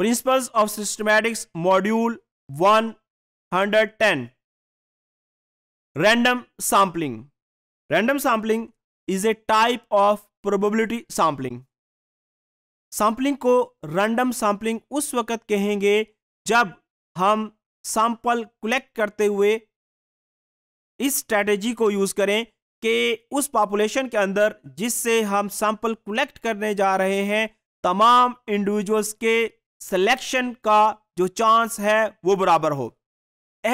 principles of systematics module 110 random sampling random sampling is a type of probability sampling sampling को random sampling उस वक्त कहेंगे जब हम सैंपल कलेक्ट करते हुए इस स्ट्रेटेजी को यूज़ करें कि उस पॉपुलेशन के अंदर जिससे हम सैंपल कलेक्ट करने जा रहे हैं तमाम इंडिविजुअल्स के सिलेक्शन का जो चांस है वो बराबर हो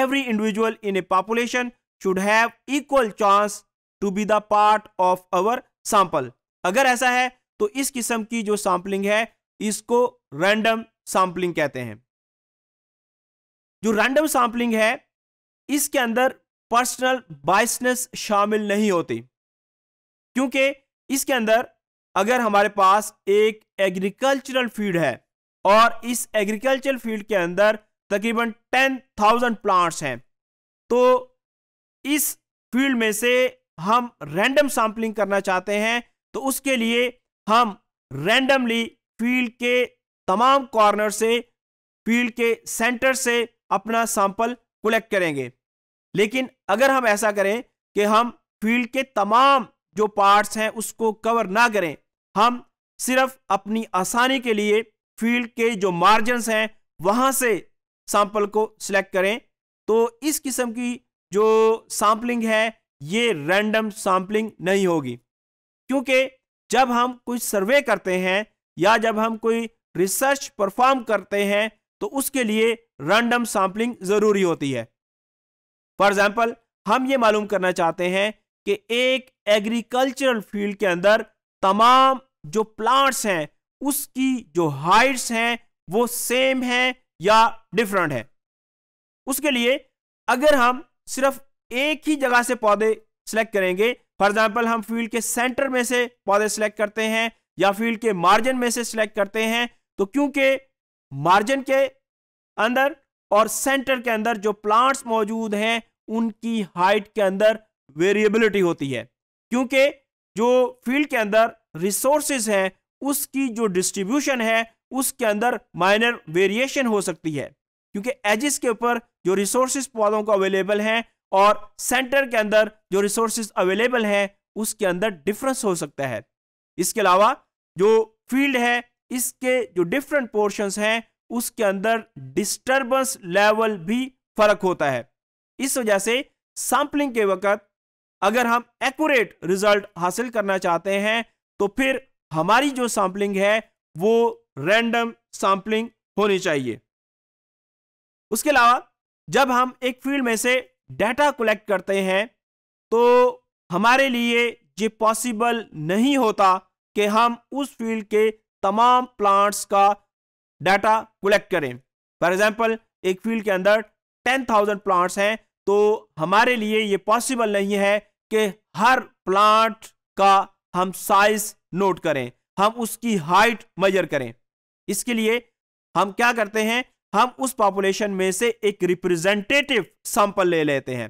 every individual in a population should have equal chance to be the part of our sample अगर ऐसा है तो इस किस्म की जो सैंपलिंग है इसको रैंडम सैंपलिंग कहते हैं जो रैंडम सैंपलिंग है इसके अंदर पर्सनल बाइसनेस शामिल नहीं होती क्योंकि इसके अंदर अगर हमारे पास एक एग्रीकल्चरल फील्ड है और इस एग्रीकल्चर फील्ड के अंदर तकरीबन टेन थाउजेंड प्लांट्स हैं तो इस फील्ड में से हम रैंडम सैम्पलिंग करना चाहते हैं तो उसके लिए हम रैंडमली फील्ड के तमाम कॉर्नर से फील्ड के सेंटर से अपना सैंपल कलेक्ट करेंगे लेकिन अगर हम ऐसा करें कि हम फील्ड के तमाम जो पार्ट्स हैं उसको कवर ना करें हम सिर्फ अपनी आसानी के लिए फील्ड के जो मार्जिन हैं वहां से सैंपल को सिलेक्ट करें तो इस किस्म की जो सैंपलिंग है ये रैंडम सैम्पलिंग नहीं होगी क्योंकि जब हम कोई सर्वे करते हैं या जब हम कोई रिसर्च परफॉर्म करते हैं तो उसके लिए रैंडम सैंपलिंग ज़रूरी होती है फॉर एग्ज़ाम्पल हम ये मालूम करना चाहते हैं कि एक एग्रीकल्चरल फील्ड के अंदर तमाम जो प्लांट्स हैं उसकी जो हाइट्स हैं वो सेम है या डिफरेंट है उसके लिए अगर हम सिर्फ एक ही जगह से पौधे सेलेक्ट करेंगे फॉर एग्जाम्पल हम फील्ड के सेंटर में से पौधे सेलेक्ट करते हैं या फील्ड के मार्जिन में से सिलेक्ट करते हैं तो क्योंकि मार्जिन के अंदर और सेंटर के अंदर जो प्लांट्स मौजूद हैं उनकी हाइट के अंदर वेरिएबिलिटी होती है क्योंकि जो फील्ड के अंदर रिसोर्सेज हैं उसकी जो डिस्ट्रीब्यूशन है उसके अंदर माइनर वेरिएशन हो सकती है क्योंकि एजिस के ऊपर जो रिसोर्सेज पौधों को अवेलेबल हैं और सेंटर के अंदर जो रिसोर्सेज अवेलेबल हैं उसके अंदर डिफरेंस हो सकता है इसके अलावा जो फील्ड है इसके जो डिफरेंट पोर्शंस हैं उसके अंदर डिस्टरबेंस लेवल भी फर्क होता है इस वजह से सैम्पलिंग के वक्त अगर हम एक्यूरेट रिजल्ट हासिल करना चाहते हैं तो फिर हमारी जो सैम्पलिंग है वो रैंडम सैम्पलिंग होनी चाहिए उसके अलावा जब हम एक फील्ड में से डाटा कलेक्ट करते हैं तो हमारे लिए ये पॉसिबल नहीं होता कि हम उस फील्ड के तमाम प्लांट्स का डाटा कलेक्ट करें फॉर एग्जांपल एक फील्ड के अंदर टेन थाउजेंड प्लांट्स हैं तो हमारे लिए ये पॉसिबल नहीं है कि हर प्लांट का हम साइज नोट करें हम उसकी हाइट मेजर करें इसके लिए हम क्या करते हैं हम उस पॉपुलेशन में से एक रिप्रेजेंटेटिव सैंपल ले लेते हैं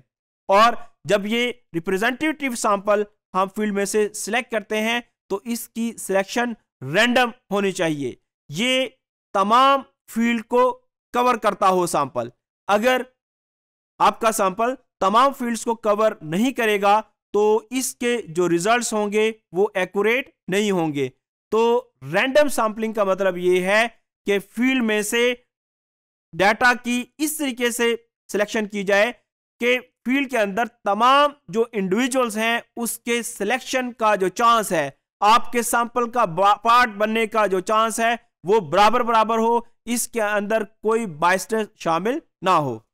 और जब ये रिप्रेजेंटेटिव सैंपल हम फील्ड में से सिलेक्ट करते हैं तो इसकी सिलेक्शन रैंडम होनी चाहिए ये तमाम फील्ड को कवर करता हो सैंपल अगर आपका सैंपल तमाम फील्ड्स को कवर नहीं करेगा तो इसके जो रिजल्ट्स होंगे वो एक्यूरेट नहीं होंगे तो रैंडम सैम्पलिंग का मतलब ये है कि फील्ड में से डाटा की इस तरीके से सिलेक्शन की जाए कि फील्ड के अंदर तमाम जो इंडिविजुअल्स हैं उसके सिलेक्शन का जो चांस है आपके सैंपल का पार्ट बनने का जो चांस है वो बराबर बराबर हो इसके अंदर कोई बाइस्टर शामिल ना हो